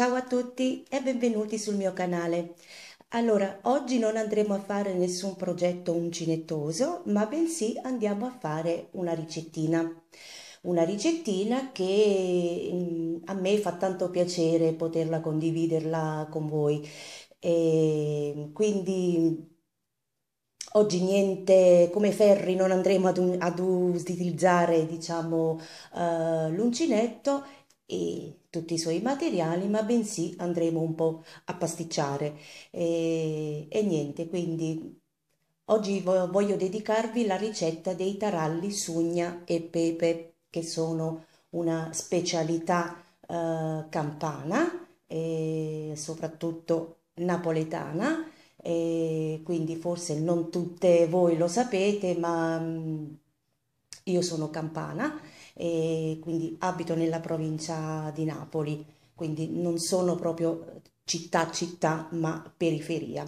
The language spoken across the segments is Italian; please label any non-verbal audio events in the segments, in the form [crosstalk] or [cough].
Ciao a tutti e benvenuti sul mio canale. Allora, oggi non andremo a fare nessun progetto uncinettoso, ma bensì andiamo a fare una ricettina. Una ricettina che mm, a me fa tanto piacere poterla condividerla con voi. E quindi Oggi niente, come ferri non andremo ad, un, ad utilizzare diciamo, uh, l'uncinetto e tutti i suoi materiali, ma bensì andremo un po' a pasticciare. E, e niente, quindi oggi voglio dedicarvi la ricetta dei taralli sugna e pepe, che sono una specialità eh, campana e soprattutto napoletana. E quindi forse non tutte voi lo sapete, ma mm, io sono campana e quindi abito nella provincia di Napoli, quindi non sono proprio eh, città città ma periferia.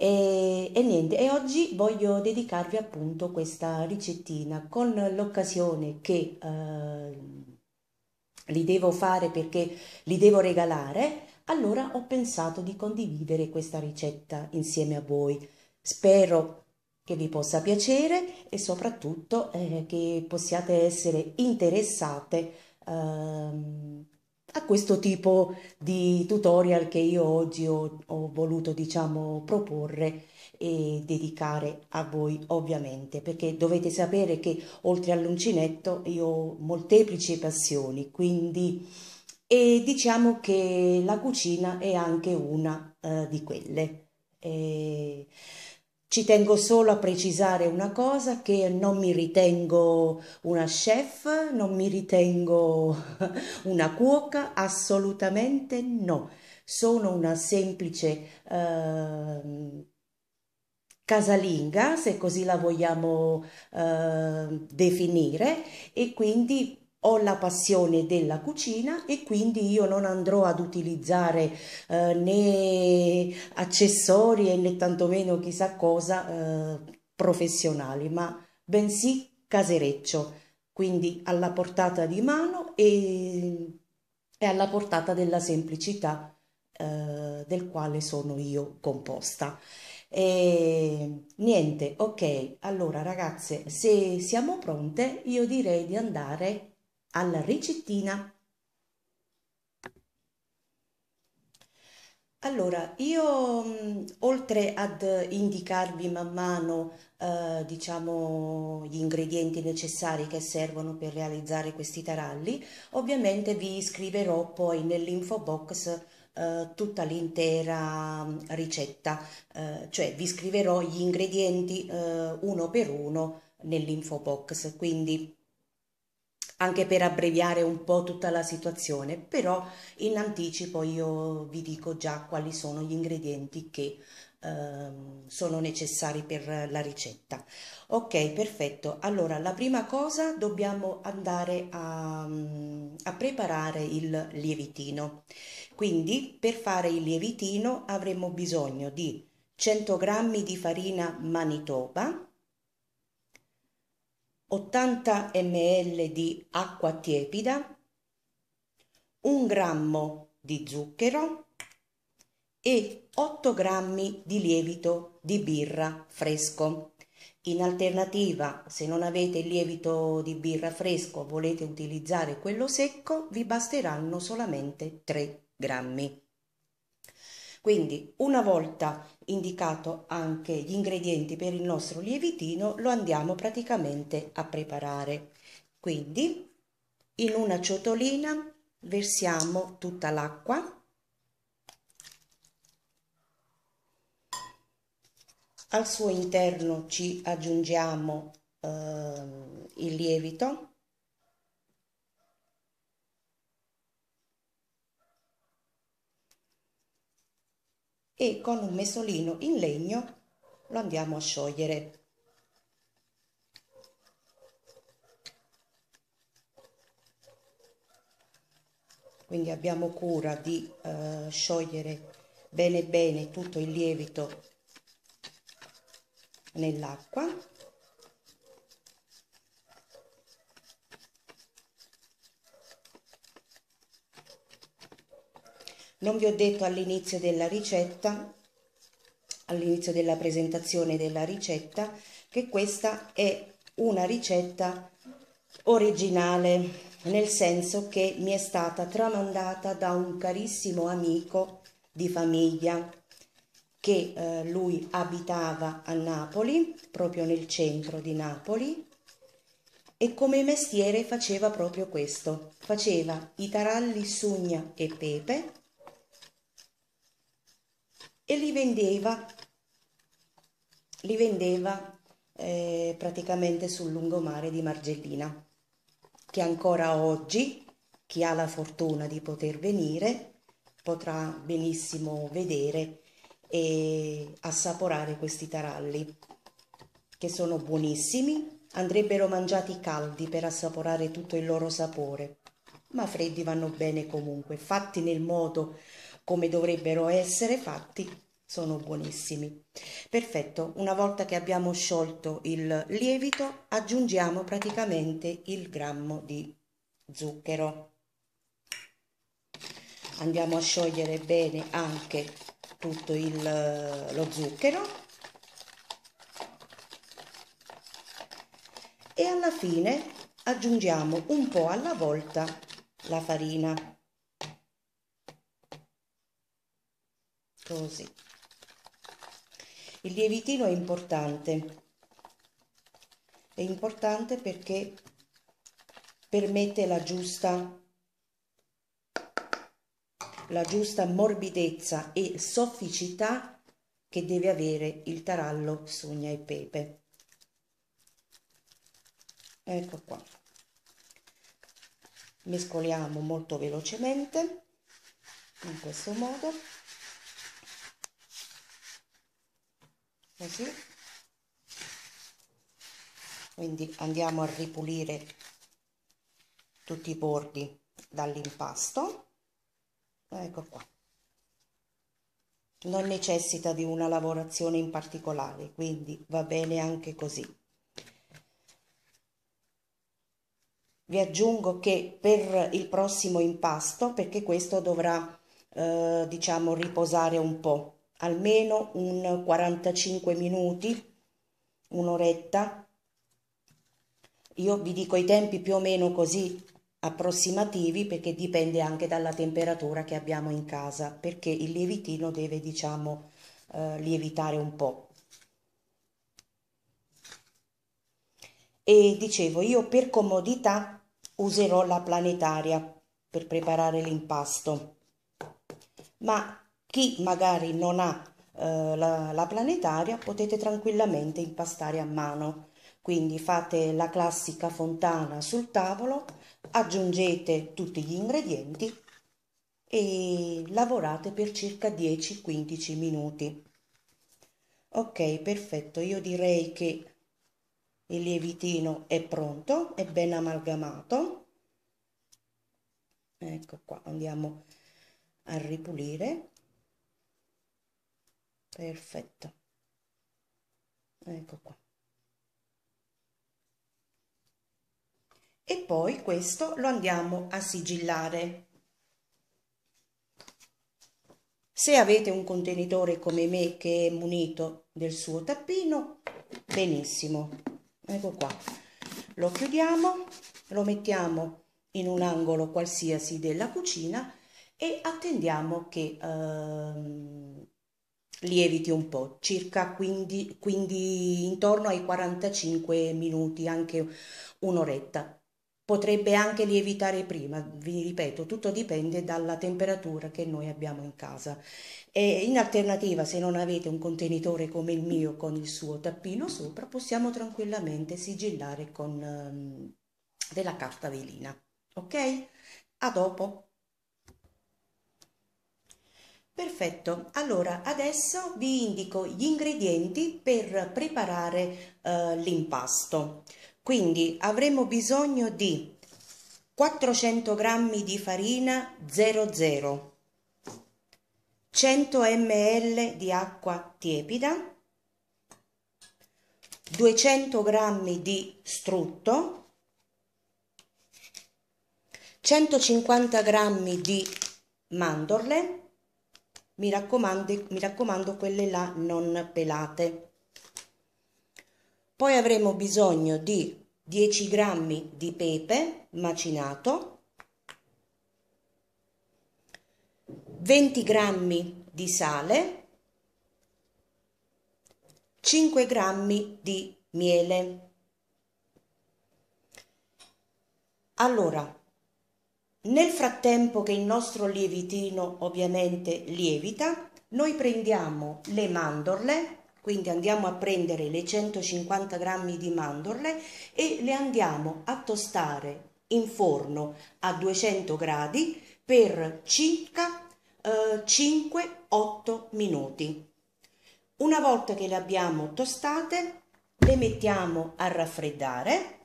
E, e, niente, e oggi voglio dedicarvi appunto questa ricettina con l'occasione che eh, li devo fare perché li devo regalare, allora ho pensato di condividere questa ricetta insieme a voi. Spero che vi possa piacere e soprattutto eh, che possiate essere interessate ehm, a questo tipo di tutorial che io oggi ho, ho voluto diciamo proporre e dedicare a voi ovviamente perché dovete sapere che oltre all'uncinetto io ho molteplici passioni quindi e diciamo che la cucina è anche una eh, di quelle. E ci tengo solo a precisare una cosa che non mi ritengo una chef, non mi ritengo [laughs] una cuoca, assolutamente no. Sono una semplice eh, casalinga, se così la vogliamo eh, definire, e quindi ho la passione della cucina e quindi io non andrò ad utilizzare eh, né accessori né tantomeno chissà cosa eh, professionali, ma bensì casereccio, quindi alla portata di mano e, e alla portata della semplicità eh, del quale sono io composta. E niente, ok, allora ragazze, se siamo pronte, io direi di andare alla ricettina. Allora, io mm, oltre ad indicarvi man mano, eh, diciamo, gli ingredienti necessari che servono per realizzare questi taralli, ovviamente vi scriverò poi nell'info box eh, tutta l'intera mm, ricetta, eh, cioè vi scriverò gli ingredienti eh, uno per uno nell'info box, quindi anche per abbreviare un po' tutta la situazione, però in anticipo io vi dico già quali sono gli ingredienti che ehm, sono necessari per la ricetta. Ok, perfetto. Allora, la prima cosa dobbiamo andare a, a, preparare il lievitino. Quindi, per fare il lievitino avremo bisogno di 100 g di farina manitoba, 80 ml di acqua tiepida, 1 grammo di zucchero e 8 grammi di lievito di birra fresco. In alternativa, se non avete il lievito di birra fresco, volete utilizzare quello secco, vi basteranno solamente 3 grammi. Quindi una volta indicato anche gli ingredienti per il nostro lievitino, lo andiamo praticamente a preparare. Quindi in una ciotolina versiamo tutta l'acqua al suo interno ci aggiungiamo eh, il lievito e con un mesolino in legno lo andiamo a sciogliere. Quindi abbiamo cura di eh, sciogliere bene bene tutto il lievito nell'acqua Non vi ho detto all'inizio della ricetta, all'inizio della presentazione della ricetta, che questa è una ricetta originale, nel senso che mi è stata tramandata da un carissimo amico di famiglia che eh, lui abitava a Napoli, proprio nel centro di Napoli, e come mestiere faceva proprio questo, faceva i taralli sugna e pepe e li vendeva, li vendeva eh, praticamente sul lungomare di Margellina, che ancora oggi chi ha la fortuna di poter venire potrà benissimo vedere e assaporare questi taralli che sono buonissimi andrebbero mangiati caldi per assaporare tutto il loro sapore ma freddi vanno bene comunque fatti nel modo come dovrebbero essere fatti, sono buonissimi. Perfetto, una volta che abbiamo sciolto il lievito aggiungiamo praticamente il grammo di zucchero. Andiamo a sciogliere bene anche tutto il, lo zucchero e alla fine aggiungiamo un po' alla volta la farina. gustosi. Il lievitino è importante, è importante perché permette la giusta, la giusta morbidezza e sofficità che deve avere il tarallo sugna e pepe. Ecco qua. Mescoliamo molto velocemente in questo modo. così eh quindi andiamo a ripulire tutti i bordi dall'impasto ecco qua non necessita di una lavorazione in particolare quindi va bene anche così vi aggiungo che per il prossimo impasto perché questo dovrà eh, diciamo riposare un po almeno un 45 minuti, un'oretta. Io vi dico i tempi più o meno così approssimativi perché dipende anche dalla temperatura che abbiamo in casa, perché il lievitino deve, diciamo, eh, lievitare un po'. E dicevo, io per comodità userò la planetaria per preparare l'impasto, ma chi magari non ha eh, la, la planetaria potete tranquillamente impastare a mano. Quindi fate la classica fontana sul tavolo, aggiungete tutti gli ingredienti e lavorate per circa 10-15 minuti. Ok, perfetto, io direi che il lievitino è pronto, è ben amalgamato. Ecco qua, andiamo a ripulire perfetto ecco qua e poi questo lo andiamo a sigillare se avete un contenitore come me che è munito del suo tappino benissimo ecco qua lo chiudiamo lo mettiamo in un angolo qualsiasi della cucina e attendiamo che ehm, lieviti un po', circa 15, quindi intorno ai 45 minuti, anche un'oretta. Potrebbe anche lievitare prima, vi ripeto, tutto dipende dalla temperatura che noi abbiamo in casa. E in alternativa, se non avete un contenitore come il mio con il suo tappino sopra, possiamo tranquillamente sigillare con um, della carta velina. Ok? A dopo! Perfetto, allora adesso vi indico gli ingredienti per preparare eh, l'impasto. Quindi avremo bisogno di 400 g di farina 00, 100 ml di acqua tiepida, 200 g di strutto, 150 g di mandorle, mi raccomando, mi raccomando quelle là non pelate. Poi avremo bisogno di 10 g di pepe macinato, 20 g di sale, 5 g di miele. Allora, nel frattempo che il nostro lievitino ovviamente lievita, noi prendiamo le mandorle, quindi andiamo a prendere le 150 grammi di mandorle e le andiamo a tostare in forno a 200 gradi per circa eh, 5-8 minuti. Una volta che le abbiamo tostate, le mettiamo a raffreddare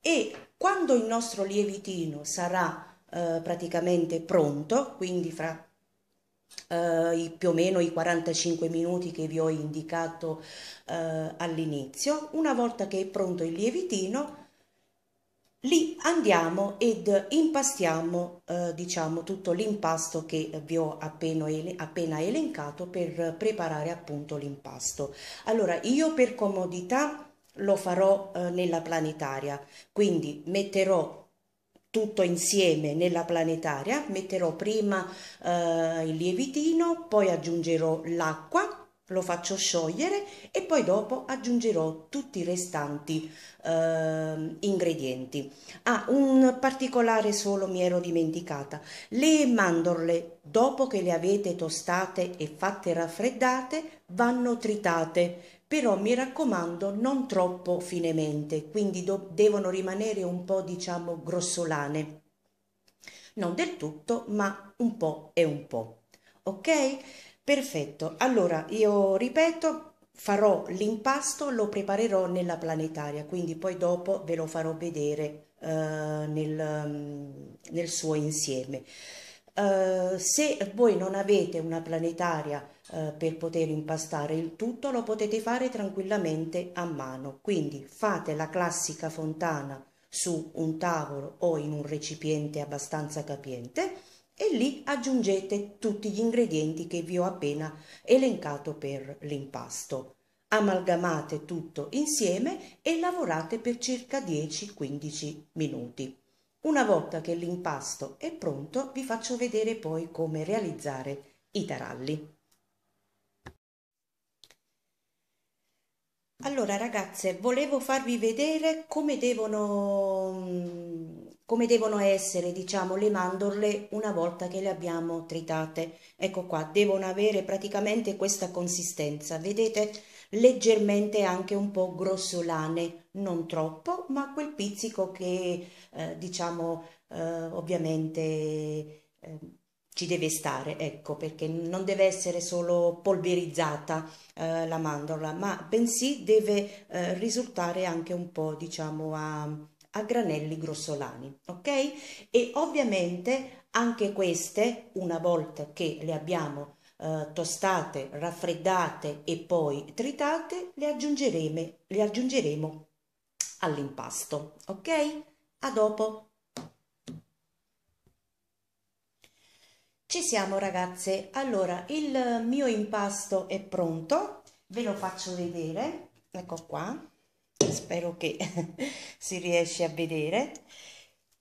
e quando il nostro lievitino sarà eh, praticamente pronto, quindi fra eh, più o meno i 45 minuti che vi ho indicato eh, all'inizio, una volta che è pronto il lievitino, lì andiamo ed impastiamo eh, diciamo tutto l'impasto che vi ho appena, ele appena elencato per preparare appunto l'impasto allora io per comodità lo farò eh, nella planetaria. Quindi metterò tutto insieme nella planetaria, metterò prima eh, il lievitino, poi aggiungerò l'acqua, lo faccio sciogliere e poi dopo aggiungerò tutti i restanti eh, ingredienti. Ah, un particolare solo mi ero dimenticata. Le mandorle, dopo che le avete tostate e fatte raffreddate, vanno tritate però mi raccomando non troppo finemente, quindi do, devono rimanere un po' diciamo grossolane, non del tutto ma un po' e un po', ok? Perfetto, allora io ripeto, farò l'impasto, lo preparerò nella planetaria, quindi poi dopo ve lo farò vedere eh, nel, nel, suo insieme. Eh, se voi non avete una planetaria eh, per poter impastare il tutto lo potete fare tranquillamente a mano quindi fate la classica fontana su un tavolo o in un recipiente abbastanza capiente e lì aggiungete tutti gli ingredienti che vi ho appena elencato per l'impasto amalgamate tutto insieme e lavorate per circa 10-15 minuti. Una volta che l'impasto è pronto vi faccio vedere poi come realizzare i taralli. Allora ragazze, volevo farvi vedere come devono, come devono, essere, diciamo, le mandorle una volta che le abbiamo tritate. Ecco qua, devono avere praticamente questa consistenza, vedete? Leggermente anche un po' grossolane, non troppo, ma quel pizzico che, eh, diciamo, eh, ovviamente... Eh, ci deve stare, ecco, perché non deve essere solo polverizzata eh, la mandorla, ma bensì deve eh, risultare anche un po', diciamo, a, a granelli grossolani, ok? E ovviamente anche queste, una volta che le abbiamo eh, tostate, raffreddate e poi tritate, le aggiungeremo, le aggiungeremo all'impasto, ok? A dopo! Ci siamo ragazze, allora il mio impasto è pronto, ve lo faccio vedere, ecco qua, spero che [laughs] si riesce a vedere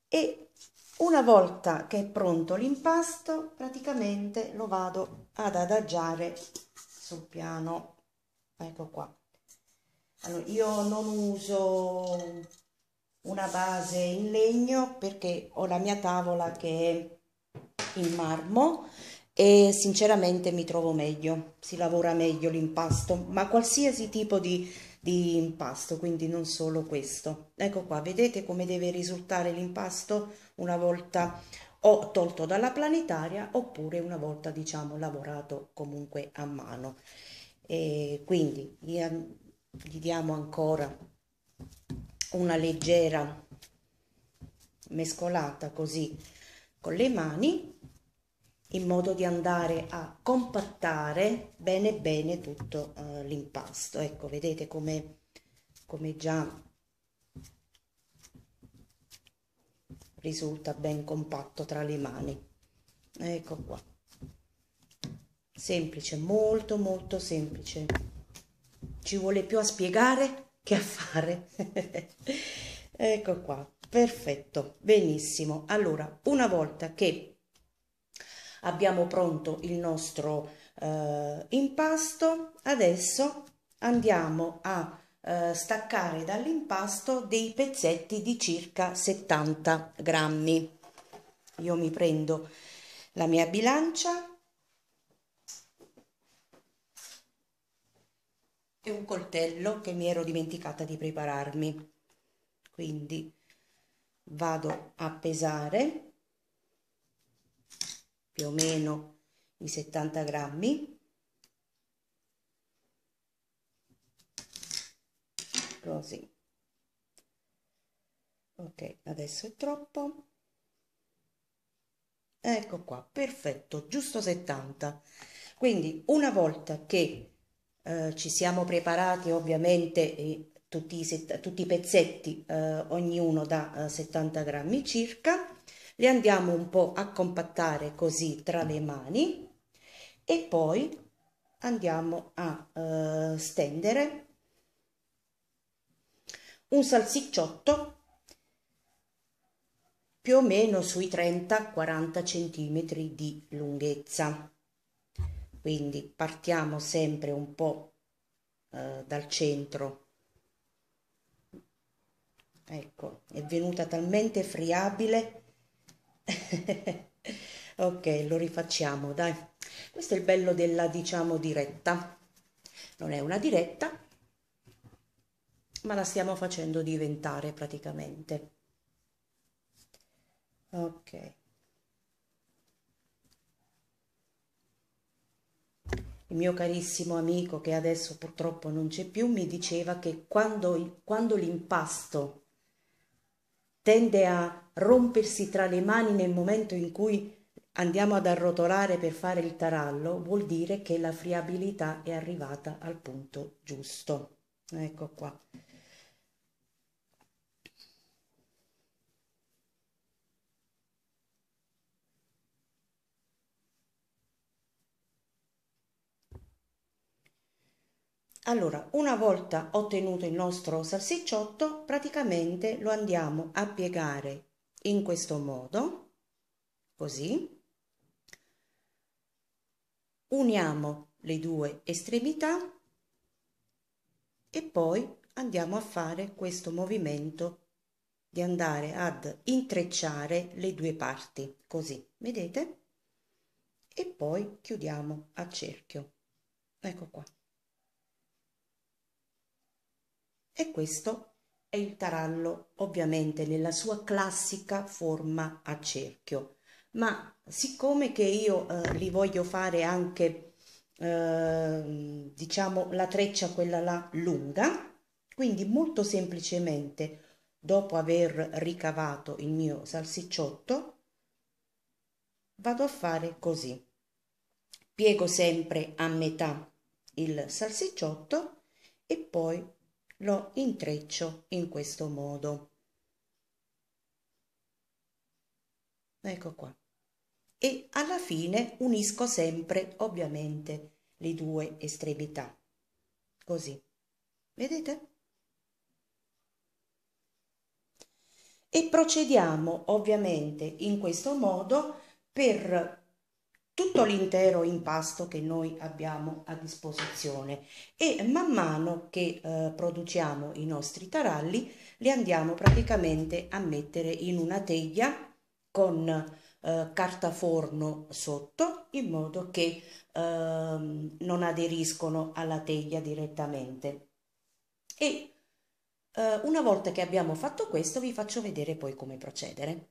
e una volta che è pronto l'impasto praticamente lo vado ad adagiare sul piano, ecco qua. Allora, io non uso una base in legno perché ho la mia tavola che è in marmo e sinceramente mi trovo meglio, si lavora meglio l'impasto, ma qualsiasi tipo di, di impasto, quindi non solo questo. Ecco qua, vedete come deve risultare l'impasto una volta o tolto dalla planetaria oppure una volta diciamo lavorato comunque a mano. E quindi gli diamo ancora una leggera mescolata così con le mani in modo di andare a compattare bene bene tutto eh, l'impasto ecco vedete come come già risulta ben compatto tra le mani ecco qua semplice molto molto semplice ci vuole più a spiegare che a fare [laughs] ecco qua Perfetto, benissimo. Allora, una volta che abbiamo pronto il nostro eh, impasto, adesso andiamo a eh, staccare dall'impasto dei pezzetti di circa 70 grammi. Io mi prendo la mia bilancia e un coltello che mi ero dimenticata di prepararmi. Quindi vado a pesare più o meno i 70 grammi così ok adesso è troppo ecco qua perfetto giusto 70 quindi una volta che eh, ci siamo preparati ovviamente e tutti, set, tutti i pezzetti, eh, ognuno da eh, 70 grammi circa, li andiamo un po' a compattare così tra le mani e poi andiamo a eh, stendere un salsicciotto più o meno sui 30-40 centimetri di lunghezza. Quindi partiamo sempre un po' eh, dal centro ecco è venuta talmente friabile [laughs] ok lo rifacciamo dai questo è il bello della diciamo diretta non è una diretta ma la stiamo facendo diventare praticamente ok il mio carissimo amico che adesso purtroppo non c'è più mi diceva che quando, quando l'impasto tende a rompersi tra le mani nel momento in cui andiamo ad arrotolare per fare il tarallo, vuol dire che la friabilità è arrivata al punto giusto. Ecco qua. Allora, una volta ottenuto il nostro salsicciotto, praticamente lo andiamo a piegare in questo modo, così. Uniamo le due estremità e poi andiamo a fare questo movimento di andare ad intrecciare le due parti, così, vedete? E poi chiudiamo a cerchio. Ecco qua. e questo è il tarallo ovviamente nella sua classica forma a cerchio ma siccome che io eh, li voglio fare anche eh, diciamo la treccia quella là lunga quindi molto semplicemente dopo aver ricavato il mio salsicciotto vado a fare così piego sempre a metà il salsicciotto e poi lo intreccio in questo modo ecco qua e alla fine unisco sempre ovviamente le due estremità così vedete e procediamo ovviamente in questo modo per tutto l'intero impasto che noi abbiamo a disposizione e man mano che eh, produciamo i nostri taralli li andiamo praticamente a mettere in una teglia con eh, carta forno sotto in modo che eh, non aderiscono alla teglia direttamente e eh, una volta che abbiamo fatto questo vi faccio vedere poi come procedere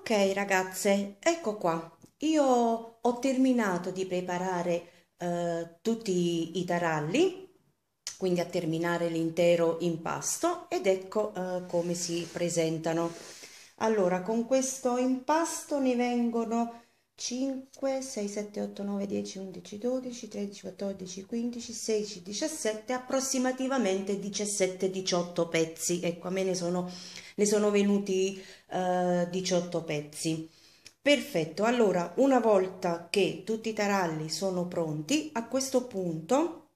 Ok ragazze, ecco qua. Io ho terminato di preparare eh, tutti i taralli, quindi a terminare l'intero impasto ed ecco eh, come si presentano. Allora, con questo impasto ne vengono 5, 6, 7, 8, 9, 10, 11, 12, 13, 14, 15, 16, 17, approssimativamente 17, 18 pezzi. Ecco, a me ne sono ne sono venuti eh, 18 pezzi. Perfetto, allora una volta che tutti i taralli sono pronti, a questo punto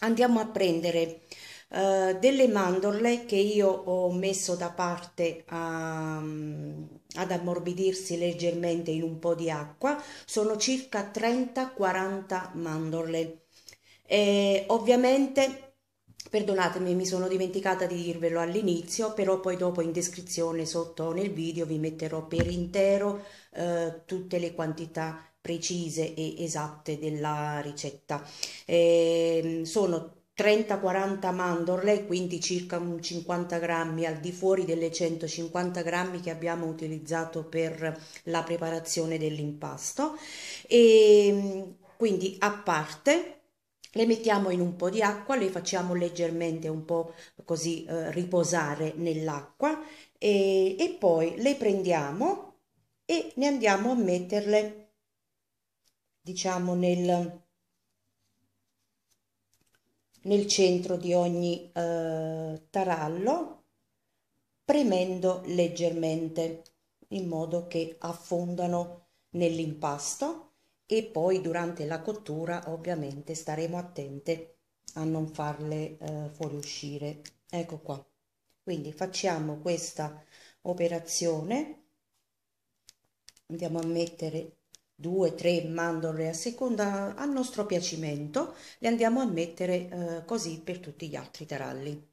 andiamo a prendere eh, delle mandorle che io ho messo da parte a, mm, ad ammorbidirsi leggermente in un po' di acqua, sono circa 30-40 mandorle. E ovviamente Perdonatemi, mi sono dimenticata di dirvelo all'inizio, però poi dopo in descrizione sotto nel video vi metterò per intero eh, tutte le quantità precise e esatte della ricetta. Eh, sono 30-40 mandorle, quindi circa 50 grammi al di fuori delle 150 grammi che abbiamo utilizzato per la preparazione dell'impasto. E ehm, quindi a parte le mettiamo in un po' di acqua, le facciamo leggermente un po' così eh, riposare nell'acqua e, e poi le prendiamo e ne andiamo a metterle diciamo nel, nel centro di ogni eh, tarallo premendo leggermente in modo che affondano nell'impasto e poi durante la cottura ovviamente staremo attente a non farle eh, fuoriuscire ecco qua quindi facciamo questa operazione andiamo a mettere 2 tre mandorle a seconda al nostro piacimento le andiamo a mettere eh, così per tutti gli altri taralli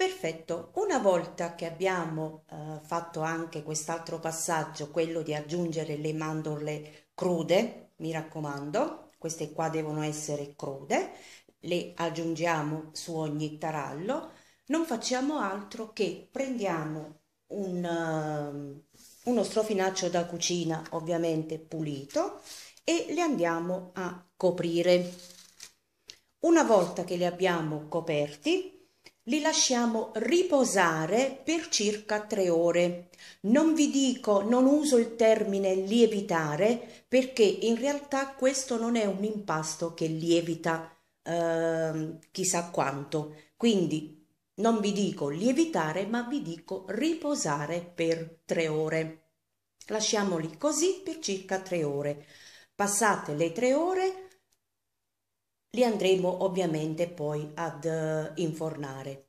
Perfetto, una volta che abbiamo eh, fatto anche quest'altro passaggio, quello di aggiungere le mandorle crude, mi raccomando, queste qua devono essere crude, le aggiungiamo su ogni tarallo, non facciamo altro che prendiamo un, uh, uno strofinaccio da cucina ovviamente pulito e le andiamo a coprire. Una volta che li abbiamo coperti, li lasciamo riposare per circa tre ore. Non vi dico, non uso il termine lievitare perché in realtà questo non è un impasto che lievita eh, chissà quanto. Quindi non vi dico lievitare, ma vi dico riposare per tre ore. Lasciamoli così per circa tre ore. Passate le tre ore, li andremo ovviamente poi ad eh, infornare.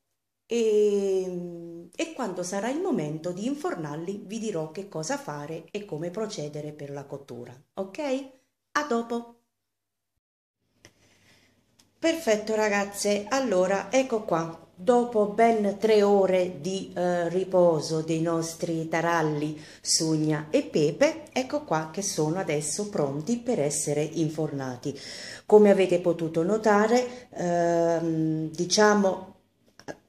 E, e, quando sarà il momento di infornarli vi dirò che cosa fare e come procedere per la cottura. Ok? A dopo! Perfetto ragazze, allora ecco qua, dopo ben tre ore di eh, riposo dei nostri taralli Sugna e Pepe, ecco qua che sono adesso pronti per essere infornati. Come avete potuto notare, ehm, diciamo,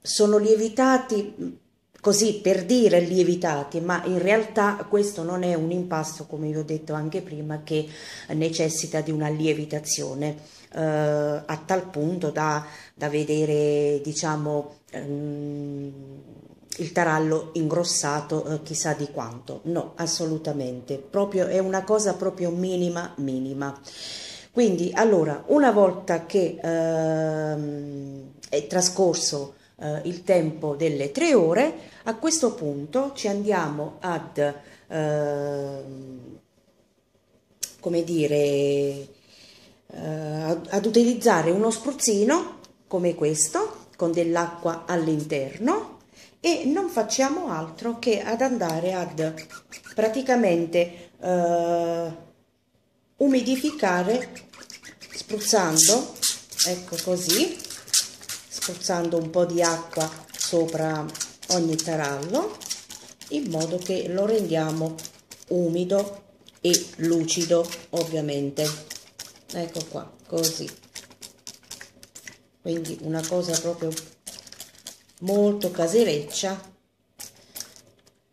sono lievitati così per dire lievitati, ma in realtà questo non è un impasto, come vi ho detto anche prima, che necessita di una lievitazione eh, a tal punto da, da vedere diciamo, ehm, il tarallo ingrossato eh, chissà di quanto. No, assolutamente, proprio, è una cosa proprio minima, minima. Quindi allora, una volta che ehm, è trascorso eh, il tempo delle tre ore, a questo punto ci andiamo ad, ehm, come dire, eh, ad utilizzare uno spruzzino come questo con dell'acqua all'interno e non facciamo altro che ad andare ad praticamente eh, umidificare spruzzando ecco così spruzzando un po' di acqua sopra ogni tarallo in modo che lo rendiamo umido e lucido ovviamente ecco qua così quindi una cosa proprio molto casereccia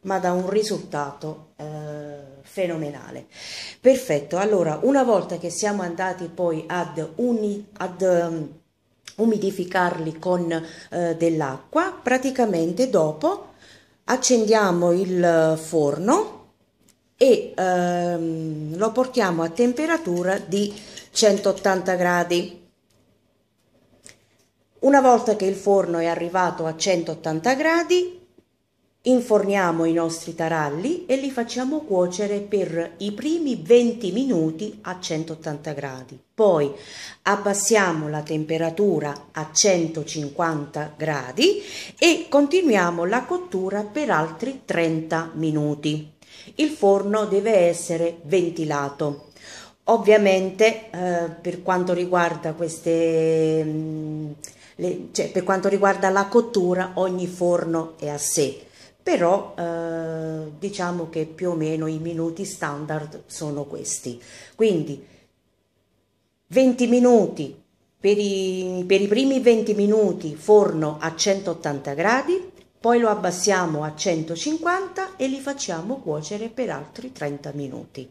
ma da un risultato eh, fenomenale perfetto allora una volta che siamo andati poi ad, uni, ad um, umidificarli con eh, dell'acqua praticamente dopo accendiamo il forno e ehm, lo portiamo a temperatura di 180 gradi. Una volta che il forno è arrivato a 180 gradi, inforniamo i nostri taralli e li facciamo cuocere per i primi 20 minuti a 180 gradi. Poi abbassiamo la temperatura a 150 gradi e continuiamo la cottura per altri 30 minuti il forno deve essere ventilato. Ovviamente eh, per quanto riguarda queste mm, le, cioè, per quanto riguarda la cottura ogni forno è a sé, però eh, diciamo che più o meno i minuti standard sono questi. Quindi 20 minuti per i, per i primi 20 minuti forno a 180 gradi poi lo abbassiamo a 150 e li facciamo cuocere per altri 30 minuti.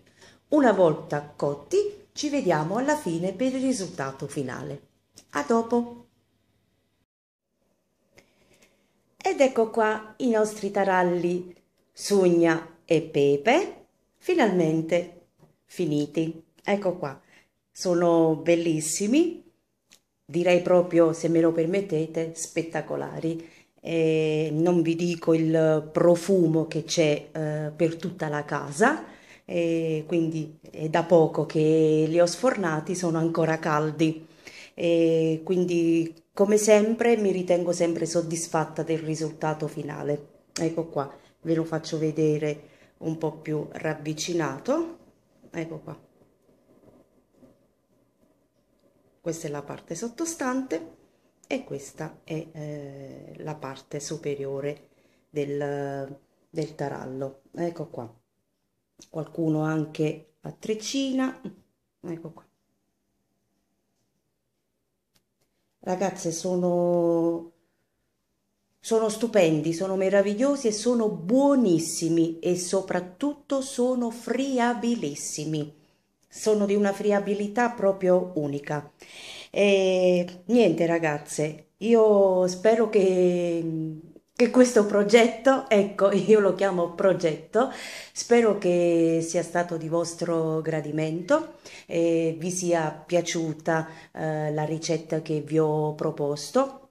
Una volta cotti ci vediamo alla fine per il risultato finale. A dopo! Ed ecco qua i nostri taralli sugna e pepe finalmente finiti. Ecco qua, sono bellissimi, direi proprio se me lo permettete spettacolari eh, non vi dico il profumo che c'è eh, per tutta la casa, eh, quindi è da poco che li ho sfornati, sono ancora caldi. quindi come sempre mi ritengo sempre soddisfatta del risultato finale. Ecco qua, ve lo faccio vedere un po' più ravvicinato. Ecco qua. Questa è la parte sottostante e questa è eh, la parte superiore del, del tarallo ecco qua qualcuno anche a trecina ecco qua ragazze sono sono stupendi, sono meravigliosi e sono buonissimi e soprattutto sono friabilissimi. Sono di una friabilità proprio unica. E niente ragazze, io spero che, che questo progetto, ecco [laughs] io lo chiamo progetto, spero che sia stato di vostro gradimento e vi sia piaciuta eh, la ricetta che vi ho proposto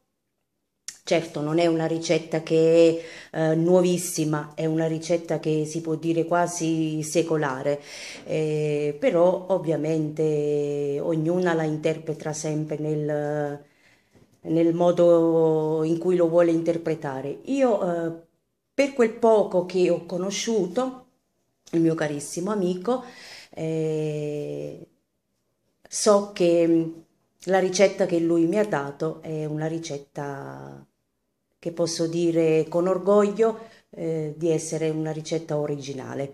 Certo, non è una ricetta che è eh, nuovissima, è una ricetta che si può dire quasi secolare, eh, però ovviamente ognuna la interpreta sempre nel, nel, modo in cui lo vuole interpretare. Io, eh, per quel poco che ho conosciuto, il mio carissimo amico, eh, so che mm, la ricetta che lui mi ha dato è una ricetta che posso dire con orgoglio eh, di essere una ricetta originale.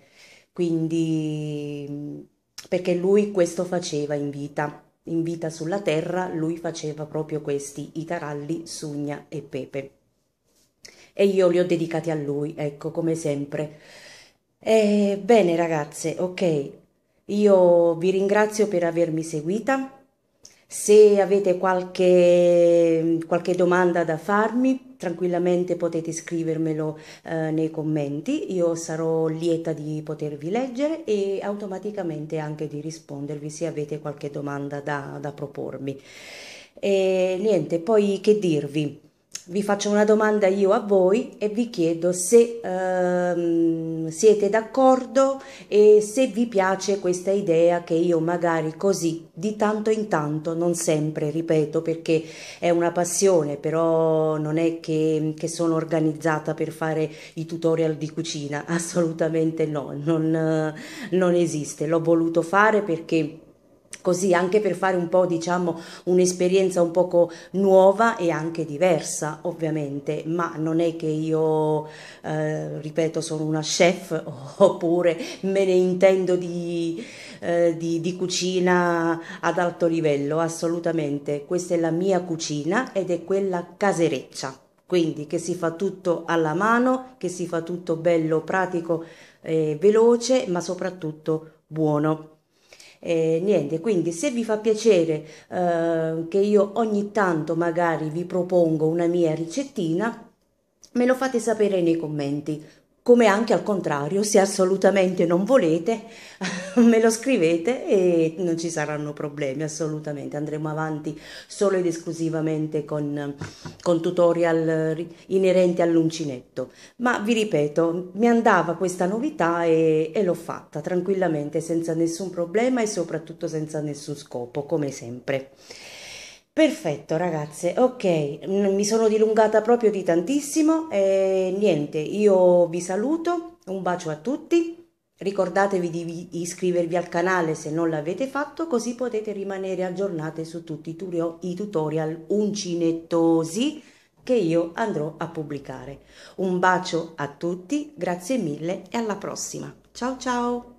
Quindi mm, perché lui questo faceva in vita, in vita sulla terra lui faceva proprio questi, i taralli, sugna e pepe. E io li ho dedicati a lui, ecco, come sempre. E, bene ragazze, ok, io vi ringrazio per avermi seguita. Se avete qualche, qualche domanda da farmi tranquillamente potete scrivermelo eh, nei commenti, io sarò lieta di potervi leggere e automaticamente anche di rispondervi se avete qualche domanda da, da propormi. E niente, poi che dirvi? vi faccio una domanda io a voi e vi chiedo se ehm, siete d'accordo e se vi piace questa idea che io magari così di tanto in tanto, non sempre, ripeto, perché è una passione, però non è che, che sono organizzata per fare i tutorial di cucina, [laughs] assolutamente no, non, non esiste. L'ho voluto fare perché così anche per fare un po' diciamo un'esperienza un poco nuova e anche diversa ovviamente ma non è che io eh, ripeto sono una chef [laughs] oppure me ne intendo di, eh, di, di cucina ad alto livello assolutamente questa è la mia cucina ed è quella casereccia quindi che si fa tutto alla mano che si fa tutto bello pratico eh, veloce ma soprattutto buono e niente, quindi se vi fa piacere eh, che io ogni tanto magari vi propongo una mia ricettina, me lo fate sapere nei commenti come anche al contrario, se assolutamente non volete, [laughs] me lo scrivete e non ci saranno problemi, assolutamente. Andremo avanti solo ed esclusivamente con, con tutorial inerenti all'uncinetto. Ma vi ripeto, mi andava questa novità e, e l'ho fatta tranquillamente, senza nessun problema e soprattutto senza nessun scopo, come sempre. Perfetto ragazze, ok, mi sono dilungata proprio di tantissimo e niente, io vi saluto, un bacio a tutti, ricordatevi di iscrivervi al canale se non l'avete fatto così potete rimanere aggiornate su tutti i tutorial uncinettosi che io andrò a pubblicare. Un bacio a tutti, grazie mille e alla prossima. Ciao ciao!